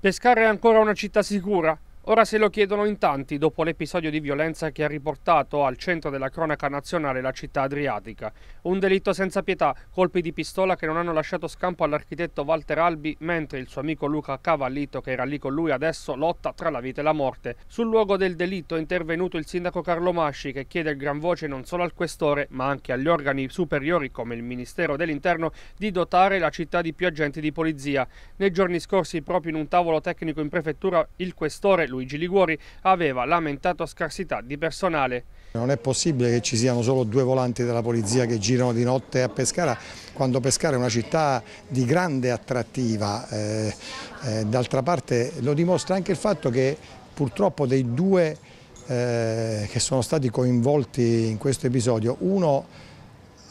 Pescara è ancora una città sicura? Ora se lo chiedono in tanti dopo l'episodio di violenza che ha riportato al centro della cronaca nazionale la città adriatica. Un delitto senza pietà, colpi di pistola che non hanno lasciato scampo all'architetto Walter Albi, mentre il suo amico Luca Cavallito, che era lì con lui, adesso lotta tra la vita e la morte. Sul luogo del delitto è intervenuto il sindaco Carlo Masci, che chiede a gran voce non solo al questore, ma anche agli organi superiori come il Ministero dell'Interno, di dotare la città di più agenti di polizia. Nei giorni scorsi, proprio in un tavolo tecnico in prefettura, il questore Luigi Liguori aveva lamentato scarsità di personale. Non è possibile che ci siano solo due volanti della polizia che girano di notte a Pescara, quando Pescara è una città di grande attrattiva. Eh, eh, D'altra parte lo dimostra anche il fatto che purtroppo dei due eh, che sono stati coinvolti in questo episodio, uno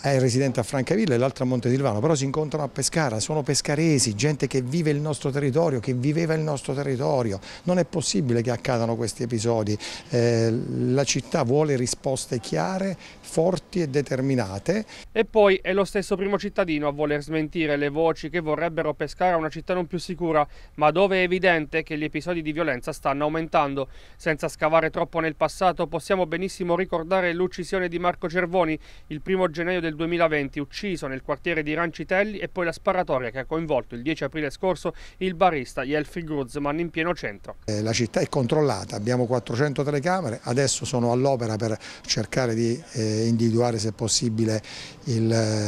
è residente a Francavilla e l'altra a Monte Silvano, però si incontrano a Pescara, sono pescaresi, gente che vive il nostro territorio, che viveva il nostro territorio. Non è possibile che accadano questi episodi. Eh, la città vuole risposte chiare, forti e determinate. E poi è lo stesso primo cittadino a voler smentire le voci che vorrebbero Pescara una città non più sicura, ma dove è evidente che gli episodi di violenza stanno aumentando. Senza scavare troppo nel passato possiamo benissimo ricordare l'uccisione di Marco Cervoni il primo gennaio del del 2020 ucciso nel quartiere di Rancitelli e poi la sparatoria che ha coinvolto il 10 aprile scorso il barista Yelfi Gruzman in pieno centro. Eh, la città è controllata, abbiamo 400 telecamere, adesso sono all'opera per cercare di eh, individuare se possibile eh,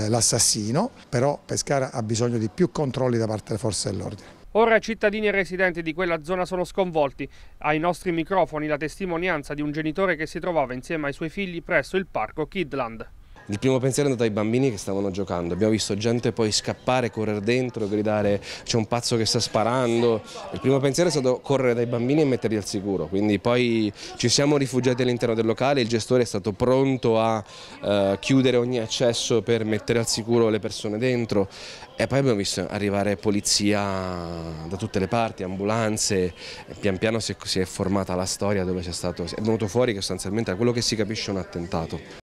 l'assassino, però Pescara ha bisogno di più controlli da parte delle forze dell'ordine. Ora cittadini e residenti di quella zona sono sconvolti. Ai nostri microfoni la testimonianza di un genitore che si trovava insieme ai suoi figli presso il parco Kidland. Il primo pensiero è andato ai bambini che stavano giocando, abbiamo visto gente poi scappare, correre dentro, gridare c'è un pazzo che sta sparando. Il primo pensiero è stato correre dai bambini e metterli al sicuro, quindi poi ci siamo rifugiati all'interno del locale, il gestore è stato pronto a eh, chiudere ogni accesso per mettere al sicuro le persone dentro e poi abbiamo visto arrivare polizia da tutte le parti, ambulanze, pian piano si è, si è formata la storia dove è, stato, è venuto fuori che sostanzialmente da quello che si capisce è un attentato.